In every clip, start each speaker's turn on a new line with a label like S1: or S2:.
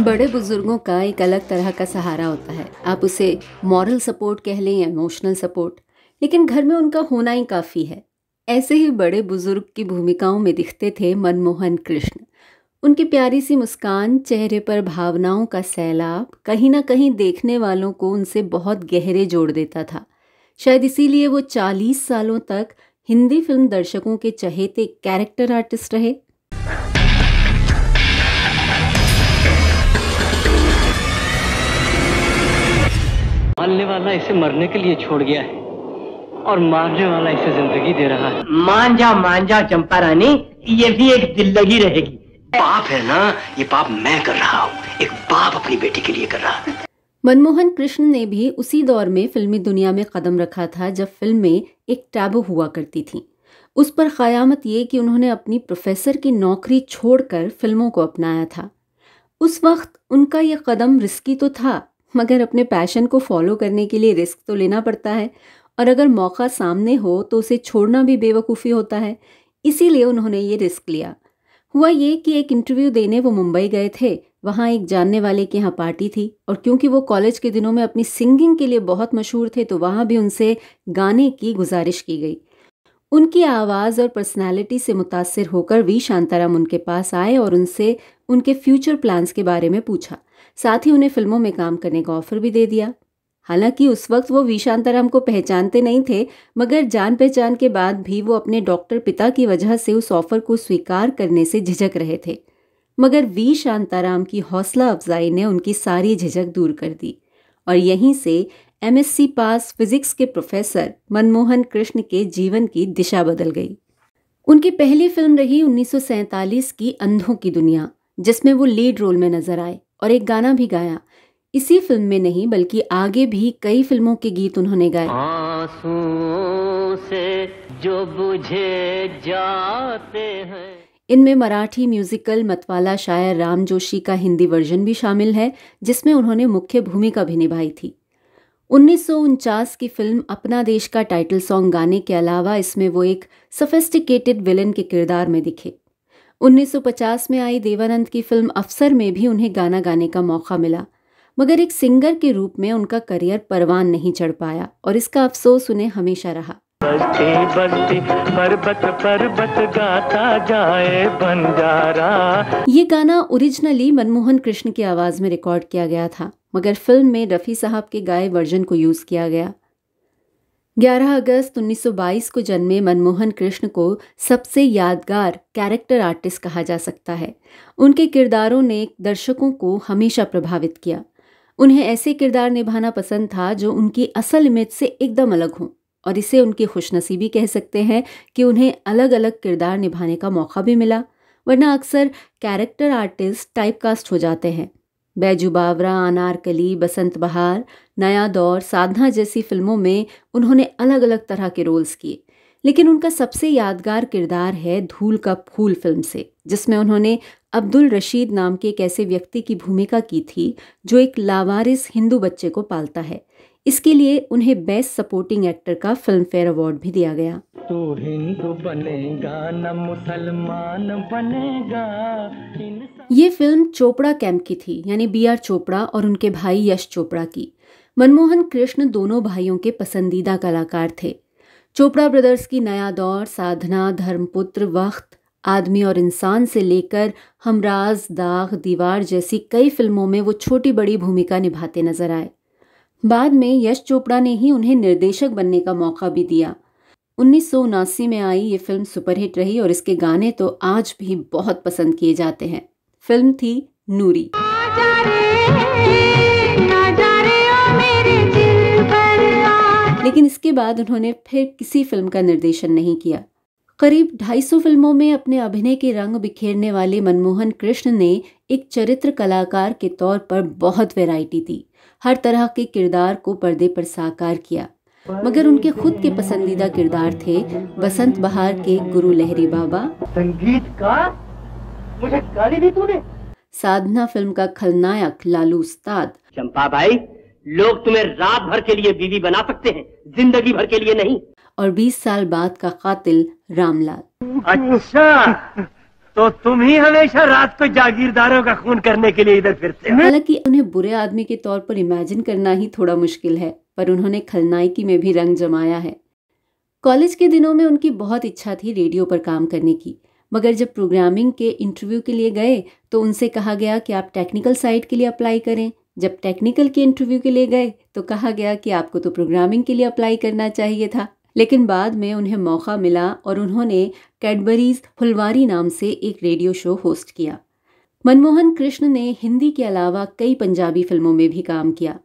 S1: बड़े बुजुर्गों का एक अलग तरह का सहारा होता है आप उसे मॉरल सपोर्ट कह लें या इमोशनल सपोर्ट लेकिन घर में उनका होना ही काफ़ी है ऐसे ही बड़े बुजुर्ग की भूमिकाओं में दिखते थे मनमोहन कृष्ण उनकी प्यारी सी मुस्कान चेहरे पर भावनाओं का सैलाब कहीं ना कहीं देखने वालों को उनसे बहुत गहरे जोड़ देता था शायद इसीलिए वो चालीस सालों तक हिंदी फिल्म दर्शकों के चहेते कैरेक्टर आर्टिस्ट रहे मारने वाला इसे मरने के लिए छोड़ गया है और मारने वाला इसे जिंदगी दे रहा है मान जा मान जा चंपा रानी ये भी एक दिल लगी रहेगी पाप है ना ये पाप मैं कर रहा हूँ एक बाप अपनी बेटी के लिए कर रहा है मनमोहन कृष्ण ने भी उसी दौर में फिल्मी दुनिया में कदम रखा था जब फिल्में एक टैबो हुआ करती थीं उस पर क़यामत ये कि उन्होंने अपनी प्रोफेसर की नौकरी छोड़कर फिल्मों को अपनाया था उस वक्त उनका यह कदम रिस्की तो था मगर अपने पैशन को फॉलो करने के लिए रिस्क तो लेना पड़ता है और अगर मौका सामने हो तो उसे छोड़ना भी बेवकूफ़ी होता है इसीलिए उन्होंने ये रिस्क लिया हुआ ये कि एक इंटरव्यू देने वो मुंबई गए थे वहाँ एक जानने वाले के यहाँ पार्टी थी और क्योंकि वो कॉलेज के दिनों में अपनी सिंगिंग के लिए बहुत मशहूर थे तो वहाँ भी उनसे गाने की गुजारिश की गई उनकी आवाज़ और पर्सनालिटी से मुतासर होकर वी शांताराम उनके पास आए और उनसे उनके फ्यूचर प्लान्स के बारे में पूछा साथ ही उन्हें फिल्मों में काम करने का ऑफर भी दे दिया हालांकि उस वक्त वो वी शांताराम को पहचानते नहीं थे मगर जान पहचान के बाद भी वो अपने डॉक्टर पिता की वजह से उस ऑफर को स्वीकार करने से झिझक रहे थे मगर वी शांताराम की हौसला अफजाई ने उनकी सारी झिझक दूर कर दी और यहीं से एमएससी पास फिजिक्स के प्रोफेसर मनमोहन कृष्ण के जीवन की दिशा बदल गई उनकी पहली फिल्म रही उन्नीस की अंधों की दुनिया जिसमें वो लीड रोल में नजर आए और एक गाना भी गाया इसी फिल्म में नहीं बल्कि आगे भी कई फिल्मों के गीत उन्होंने गाए से जो बुझे जाते हैं इनमें मराठी म्यूजिकल मतवाला शायर राम जोशी का हिंदी वर्जन भी शामिल है जिसमें उन्होंने मुख्य भूमिका भी निभाई थी उन्नीस की फिल्म अपना देश का टाइटल सॉन्ग गाने के अलावा इसमें वो एक सफेस्टिकेटेड विलन के किरदार में दिखे 1950 में आई देवानंद की फिल्म अफसर में भी उन्हें गाना गाने का मौका मिला मगर एक सिंगर के रूप में उनका करियर परवान नहीं चढ़ पाया और इसका अफसोस उन्हें हमेशा रहा बस्ती बस्ती पर्वत पर्वत गाता जाए बंजारा ये गाना ओरिजिनली मनमोहन कृष्ण की आवाज़ में रिकॉर्ड किया गया था मगर फिल्म में रफ़ी साहब के गाए वर्जन को यूज़ किया गया 11 अगस्त 1922 को जन्मे मनमोहन कृष्ण को सबसे यादगार कैरेक्टर आर्टिस्ट कहा जा सकता है उनके किरदारों ने दर्शकों को हमेशा प्रभावित किया उन्हें ऐसे किरदार निभाना पसंद था जो उनकी असल इमेज से एकदम अलग हों और इसे उनकी खुशनसीबी कह सकते हैं कि उन्हें अलग अलग किरदार निभाने का मौका भी मिला वरना अक्सर कैरेक्टर आर्टिस्ट टाइपकास्ट हो जाते हैं बैजू बावरा अनारकली बसंत बहार नया दौर साधना जैसी फिल्मों में उन्होंने अलग अलग तरह के रोल्स किए लेकिन उनका सबसे यादगार किरदार है धूल का फूल फिल्म से जिसमें उन्होंने अब्दुल रशीद नाम के एक ऐसे व्यक्ति की भूमिका की थी जो एक लावारिस हिंदू बच्चे को पालता है इसके लिए उन्हें बेस्ट सपोर्टिंग एक्टर का फिल्म फेयर अवार्ड भी दिया गया हिंदू तो बनेगा न मुसलमान बनेगा ये फिल्म चोपड़ा कैंप की थी यानी बी आर चोपड़ा और उनके भाई यश चोपड़ा की मनमोहन कृष्ण दोनों भाइयों के पसंदीदा कलाकार थे चोपड़ा ब्रदर्स की नया दौर साधना धर्मपुत्र वक्त आदमी और इंसान से लेकर हमराज दाग दीवार जैसी कई फिल्मों में वो छोटी बड़ी भूमिका निभाते नजर आए बाद में यश चोपड़ा ने ही उन्हें निर्देशक बनने का मौका भी दिया उन्नीस में आई ये फिल्म सुपरहिट रही और इसके गाने तो आज भी बहुत पसंद किए जाते हैं फिल्म थी नूरी लेकिन इसके बाद उन्होंने फिर किसी फिल्म का निर्देशन नहीं किया करीब 250 फिल्मों में अपने अभिनय के रंग बिखेरने वाले मनमोहन कृष्ण ने एक चरित्र कलाकार के तौर पर बहुत वैरायटी दी हर तरह के किरदार को पर्दे पर साकार किया मगर उनके खुद के पसंदीदा किरदार थे बसंत बहार के गुरु लहरी बाबा संगीत का मुझे गाली दी तूने साधना फिल्म का खलनायक लालू उस्ताद चंपा भाई लोग तुम्हें रात भर के लिए बीवी बना सकते हैं जिंदगी भर के लिए नहीं और 20 साल बाद का कातिल रामलाल अच्छा तो तुम ही हमेशा रात को जागीरदारों का खून करने के लिए इधर फिरते हालांकि उन्हें बुरे आदमी के तौर पर इमेजिन करना ही थोड़ा मुश्किल है पर उन्होंने खलनायकी में भी रंग जमाया है कॉलेज के दिनों में उनकी बहुत इच्छा थी रेडियो पर काम करने की मगर जब प्रोग्रामिंग के इंटरव्यू के लिए गए तो उनसे कहा गया कि आप टेक्निकल साइड के लिए अप्लाई करें जब टेक्निकल के इंटरव्यू के लिए गए तो कहा गया कि आपको तो प्रोग्रामिंग के लिए अप्लाई करना चाहिए था लेकिन बाद में उन्हें मौका मिला और उन्होंने कैडबरीज फुलवारी नाम से एक रेडियो शो होस्ट किया मनमोहन कृष्ण ने हिंदी के अलावा कई पंजाबी फिल्मों में भी काम किया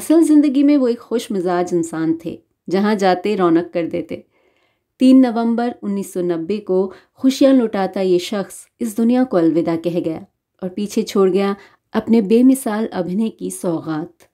S1: असल जिंदगी में वो एक खुश मिजाज इंसान थे जहाँ जाते रौनक कर देते तीन नवंबर 1990 को खुशियां लुटाता ये शख्स इस दुनिया को अलविदा कह गया और पीछे छोड़ गया अपने बेमिसाल अभिनय की सौगात